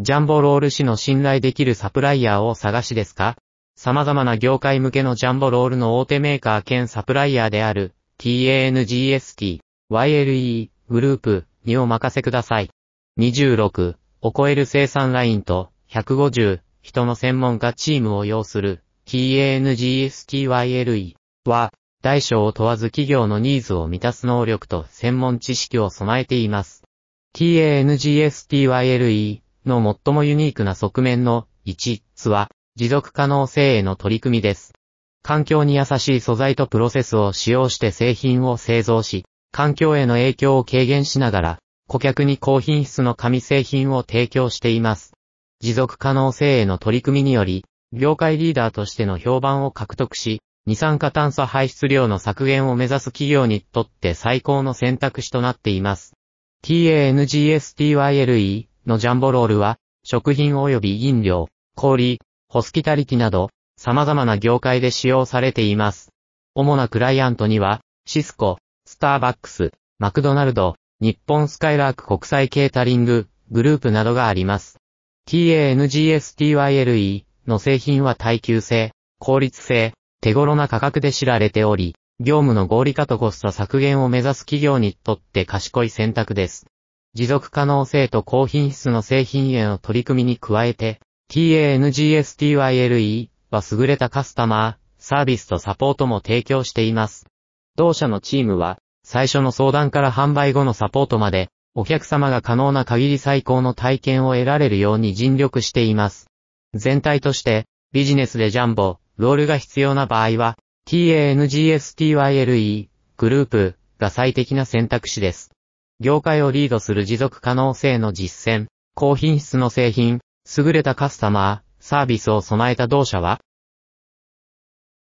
ジャンボロール氏の信頼できるサプライヤーを探しですか様々な業界向けのジャンボロールの大手メーカー兼サプライヤーである TANGST、YLE、グループにお任せください。26を超える生産ラインと150人の専門家チームを要する TANGSTYLE は大小を問わず企業のニーズを満たす能力と専門知識を備えています。TANGSTYLE の最もユニークな側面の1つは、持続可能性への取り組みです。環境に優しい素材とプロセスを使用して製品を製造し、環境への影響を軽減しながら、顧客に高品質の紙製品を提供しています。持続可能性への取り組みにより、業界リーダーとしての評判を獲得し、二酸化炭素排出量の削減を目指す企業にとって最高の選択肢となっています。TANGSTYLE のジャンボロールは、食品及び飲料、氷、ホスキタリティなど、様々な業界で使用されています。主なクライアントには、シスコ、スターバックス、マクドナルド、日本スカイラーク国際ケータリング、グループなどがあります。TANGSTYLE の製品は耐久性、効率性、手頃な価格で知られており、業務の合理化とコスト削減を目指す企業にとって賢い選択です。持続可能性と高品質の製品への取り組みに加えて、TANGSTYLE は優れたカスタマー、サービスとサポートも提供しています。同社のチームは、最初の相談から販売後のサポートまで、お客様が可能な限り最高の体験を得られるように尽力しています。全体として、ビジネスでジャンボ、ロールが必要な場合は、TANGSTYLE、グループが最適な選択肢です。業界をリードする持続可能性の実践、高品質の製品、優れたカスタマー、サービスを備えた同社は、